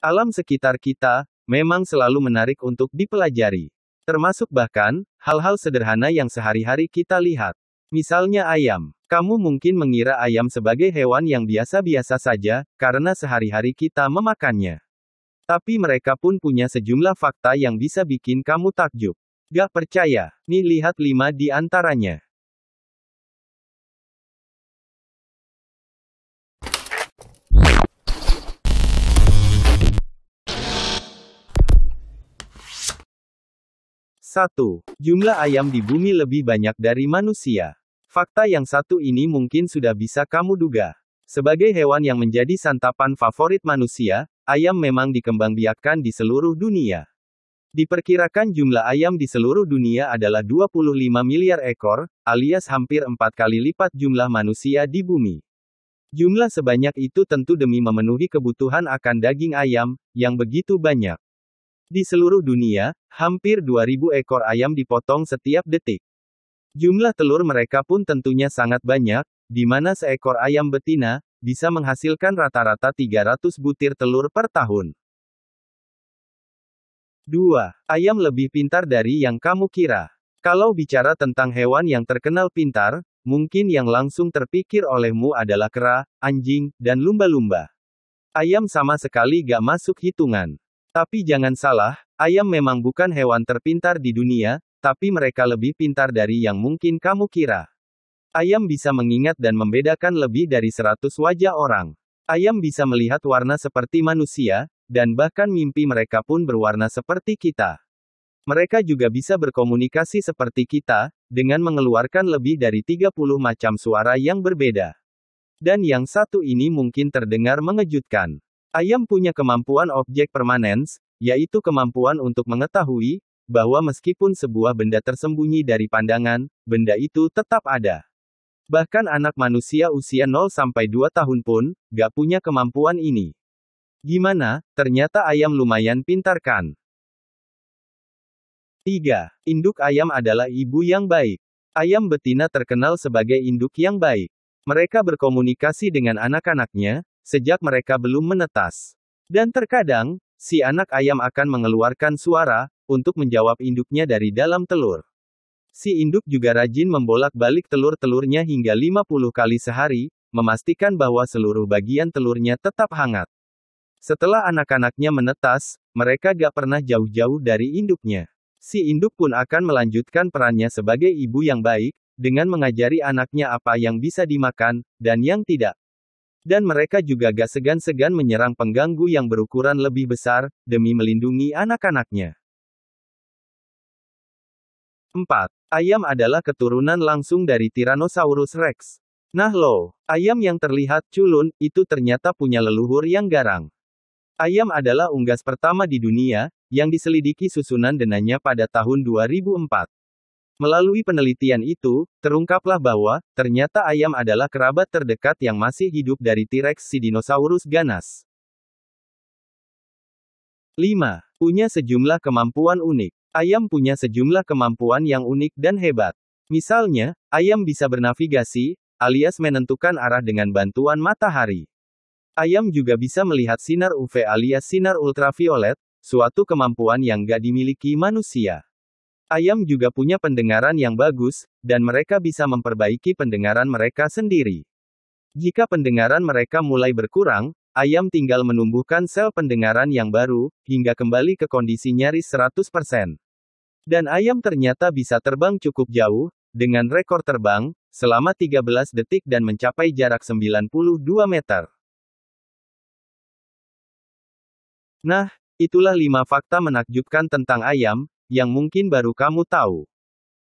Alam sekitar kita memang selalu menarik untuk dipelajari, termasuk bahkan hal-hal sederhana yang sehari-hari kita lihat. Misalnya ayam, kamu mungkin mengira ayam sebagai hewan yang biasa-biasa saja karena sehari-hari kita memakannya. Tapi mereka pun punya sejumlah fakta yang bisa bikin kamu takjub. Gak percaya, nih lihat lima di antaranya. 1. Jumlah ayam di bumi lebih banyak dari manusia. Fakta yang satu ini mungkin sudah bisa kamu duga. Sebagai hewan yang menjadi santapan favorit manusia, ayam memang dikembangbiakkan di seluruh dunia. Diperkirakan jumlah ayam di seluruh dunia adalah 25 miliar ekor, alias hampir empat kali lipat jumlah manusia di bumi. Jumlah sebanyak itu tentu demi memenuhi kebutuhan akan daging ayam, yang begitu banyak. Di seluruh dunia, hampir 2000 ekor ayam dipotong setiap detik. Jumlah telur mereka pun tentunya sangat banyak, di mana seekor ayam betina bisa menghasilkan rata-rata 300 butir telur per tahun. 2. Ayam lebih pintar dari yang kamu kira. Kalau bicara tentang hewan yang terkenal pintar, mungkin yang langsung terpikir olehmu adalah kera, anjing, dan lumba-lumba. Ayam sama sekali gak masuk hitungan. Tapi jangan salah, ayam memang bukan hewan terpintar di dunia, tapi mereka lebih pintar dari yang mungkin kamu kira. Ayam bisa mengingat dan membedakan lebih dari seratus wajah orang. Ayam bisa melihat warna seperti manusia, dan bahkan mimpi mereka pun berwarna seperti kita. Mereka juga bisa berkomunikasi seperti kita, dengan mengeluarkan lebih dari 30 macam suara yang berbeda. Dan yang satu ini mungkin terdengar mengejutkan. Ayam punya kemampuan objek permanens, yaitu kemampuan untuk mengetahui bahwa meskipun sebuah benda tersembunyi dari pandangan, benda itu tetap ada. Bahkan anak manusia usia 0 sampai 2 tahun pun gak punya kemampuan ini. Gimana? Ternyata ayam lumayan pintar kan? 3. Induk ayam adalah ibu yang baik. Ayam betina terkenal sebagai induk yang baik. Mereka berkomunikasi dengan anak-anaknya, sejak mereka belum menetas. Dan terkadang, si anak ayam akan mengeluarkan suara untuk menjawab induknya dari dalam telur. Si induk juga rajin membolak-balik telur-telurnya hingga 50 kali sehari, memastikan bahwa seluruh bagian telurnya tetap hangat. Setelah anak-anaknya menetas, mereka gak pernah jauh-jauh dari induknya. Si induk pun akan melanjutkan perannya sebagai ibu yang baik, dengan mengajari anaknya apa yang bisa dimakan, dan yang tidak. Dan mereka juga gak segan-segan menyerang pengganggu yang berukuran lebih besar, demi melindungi anak-anaknya. 4. Ayam adalah keturunan langsung dari Tyrannosaurus Rex. Nah lo, ayam yang terlihat culun, itu ternyata punya leluhur yang garang. Ayam adalah unggas pertama di dunia, yang diselidiki susunan denanya pada tahun 2004. Melalui penelitian itu, terungkaplah bahwa ternyata ayam adalah kerabat terdekat yang masih hidup dari T-Rex si dinosaurus ganas. 5. Punya sejumlah kemampuan unik. Ayam punya sejumlah kemampuan yang unik dan hebat. Misalnya, ayam bisa bernavigasi, alias menentukan arah dengan bantuan matahari. Ayam juga bisa melihat sinar UV alias sinar ultraviolet, suatu kemampuan yang gak dimiliki manusia. Ayam juga punya pendengaran yang bagus, dan mereka bisa memperbaiki pendengaran mereka sendiri. Jika pendengaran mereka mulai berkurang, ayam tinggal menumbuhkan sel pendengaran yang baru, hingga kembali ke kondisi nyaris 100%. Dan ayam ternyata bisa terbang cukup jauh, dengan rekor terbang, selama 13 detik dan mencapai jarak 92 meter. Nah, itulah 5 fakta menakjubkan tentang ayam, yang mungkin baru kamu tahu.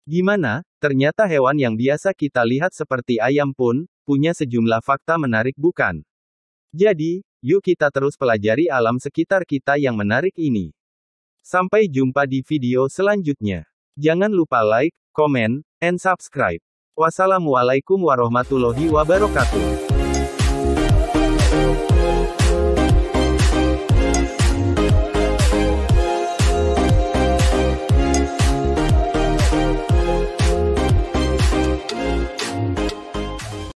Gimana, ternyata hewan yang biasa kita lihat seperti ayam pun, punya sejumlah fakta menarik bukan? Jadi, yuk kita terus pelajari alam sekitar kita yang menarik ini. Sampai jumpa di video selanjutnya. Jangan lupa like, comment, and subscribe. Wassalamualaikum warahmatullahi wabarakatuh.